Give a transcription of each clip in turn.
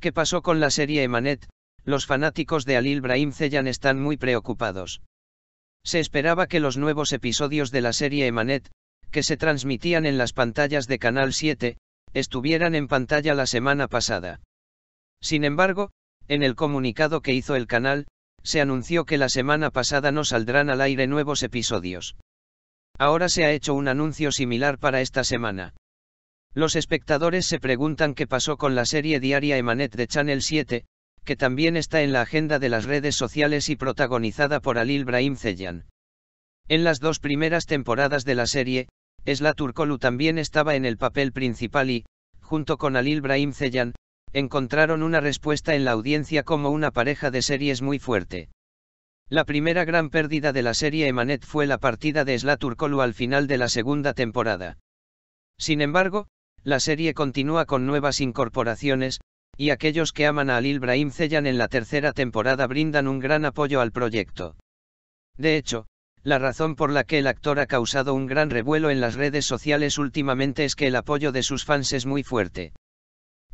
¿Qué pasó con la serie Emanet? Los fanáticos de Alil Ibrahim Zeyan están muy preocupados. Se esperaba que los nuevos episodios de la serie Emanet, que se transmitían en las pantallas de Canal 7, estuvieran en pantalla la semana pasada. Sin embargo, en el comunicado que hizo el canal, se anunció que la semana pasada no saldrán al aire nuevos episodios. Ahora se ha hecho un anuncio similar para esta semana. Los espectadores se preguntan qué pasó con la serie diaria Emanet de Channel 7, que también está en la agenda de las redes sociales y protagonizada por Alil Brahim Zeyan. En las dos primeras temporadas de la serie, Esla Turkolu también estaba en el papel principal y, junto con Alil Brahim Zeyan, encontraron una respuesta en la audiencia como una pareja de series muy fuerte. La primera gran pérdida de la serie Emanet fue la partida de Esla Turkolu al final de la segunda temporada. Sin embargo, la serie continúa con nuevas incorporaciones, y aquellos que aman a Alil Brahim Zellan en la tercera temporada brindan un gran apoyo al proyecto. De hecho, la razón por la que el actor ha causado un gran revuelo en las redes sociales últimamente es que el apoyo de sus fans es muy fuerte.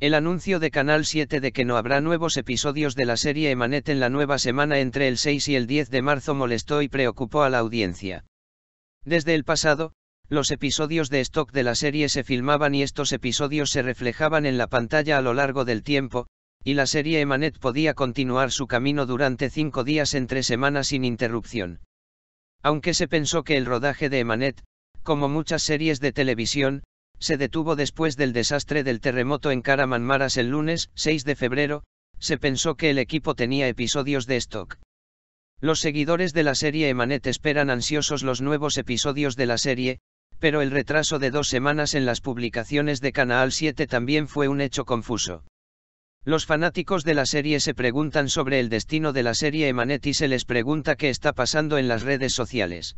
El anuncio de Canal 7 de que no habrá nuevos episodios de la serie Emanet en la nueva semana entre el 6 y el 10 de marzo molestó y preocupó a la audiencia. Desde el pasado, los episodios de stock de la serie se filmaban y estos episodios se reflejaban en la pantalla a lo largo del tiempo, y la serie Emanet podía continuar su camino durante cinco días entre semanas sin interrupción. Aunque se pensó que el rodaje de Emanet, como muchas series de televisión, se detuvo después del desastre del terremoto en Karamanmaras el lunes 6 de febrero, se pensó que el equipo tenía episodios de stock. Los seguidores de la serie Emanet esperan ansiosos los nuevos episodios de la serie, pero el retraso de dos semanas en las publicaciones de Canal 7 también fue un hecho confuso. Los fanáticos de la serie se preguntan sobre el destino de la serie Emanetti y se les pregunta qué está pasando en las redes sociales.